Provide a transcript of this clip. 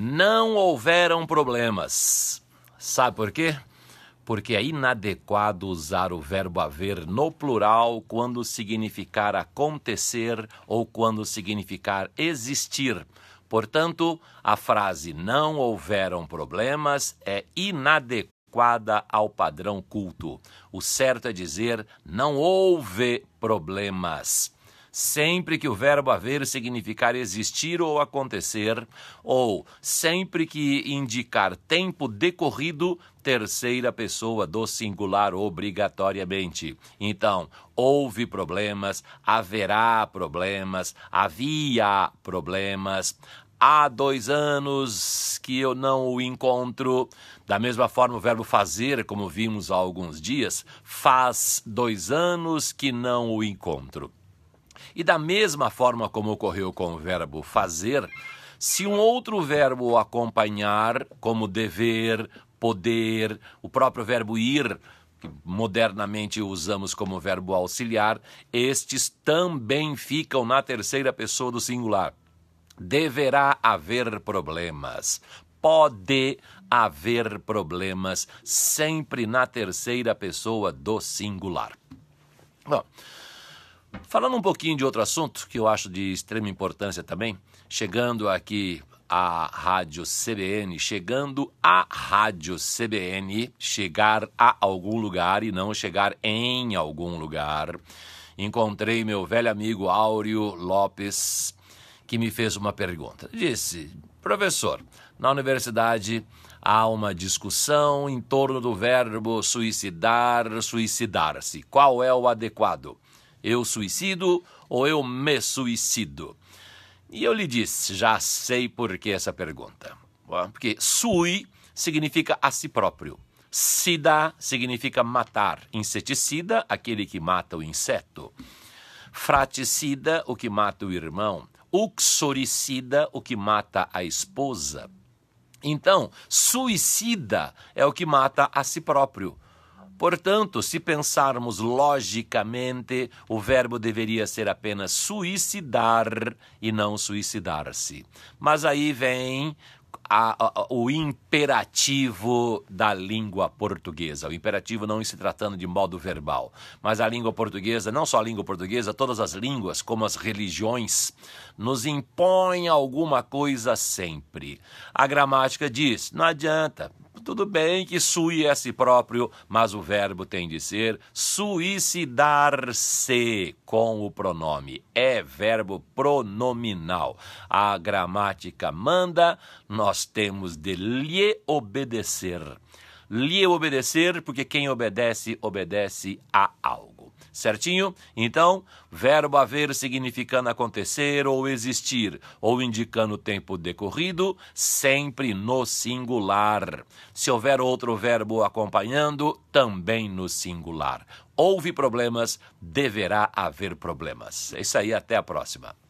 não houveram problemas. Sabe por quê? Porque é inadequado usar o verbo haver no plural quando significar acontecer ou quando significar existir. Portanto, a frase não houveram problemas é inadequada ao padrão culto. O certo é dizer não houve problemas sempre que o verbo haver significar existir ou acontecer, ou sempre que indicar tempo decorrido, terceira pessoa do singular obrigatoriamente. Então, houve problemas, haverá problemas, havia problemas, há dois anos que eu não o encontro. Da mesma forma, o verbo fazer, como vimos há alguns dias, faz dois anos que não o encontro. E da mesma forma como ocorreu com o verbo fazer, se um outro verbo o acompanhar, como dever, poder, o próprio verbo ir, que modernamente usamos como verbo auxiliar, estes também ficam na terceira pessoa do singular. Deverá haver problemas. Pode haver problemas sempre na terceira pessoa do singular. Bom, Falando um pouquinho de outro assunto que eu acho de extrema importância também, chegando aqui à Rádio CBN, chegando à Rádio CBN, chegar a algum lugar e não chegar em algum lugar, encontrei meu velho amigo Áureo Lopes, que me fez uma pergunta. Disse: Professor, na universidade há uma discussão em torno do verbo suicidar, suicidar-se. Qual é o adequado? Eu suicido ou eu me suicido? E eu lhe disse, já sei por que essa pergunta. Porque sui significa a si próprio. Sida significa matar. Inseticida, aquele que mata o inseto. Fraticida, o que mata o irmão. Uxoricida, o que mata a esposa. Então, suicida é o que mata a si próprio. Portanto, se pensarmos logicamente, o verbo deveria ser apenas suicidar e não suicidar-se. Mas aí vem a, a, o imperativo da língua portuguesa. O imperativo não se tratando de modo verbal, mas a língua portuguesa, não só a língua portuguesa, todas as línguas, como as religiões, nos impõem alguma coisa sempre. A gramática diz: não adianta, tudo bem que sui é a si próprio, mas o verbo tem de ser suicidar-se com o pronome. É verbo pronominal. A gramática manda, nós temos de lhe obedecer. Lhe obedecer, porque quem obedece, obedece a algo certinho? Então, verbo haver significando acontecer ou existir, ou indicando tempo decorrido, sempre no singular. Se houver outro verbo acompanhando, também no singular. Houve problemas, deverá haver problemas. É isso aí, até a próxima.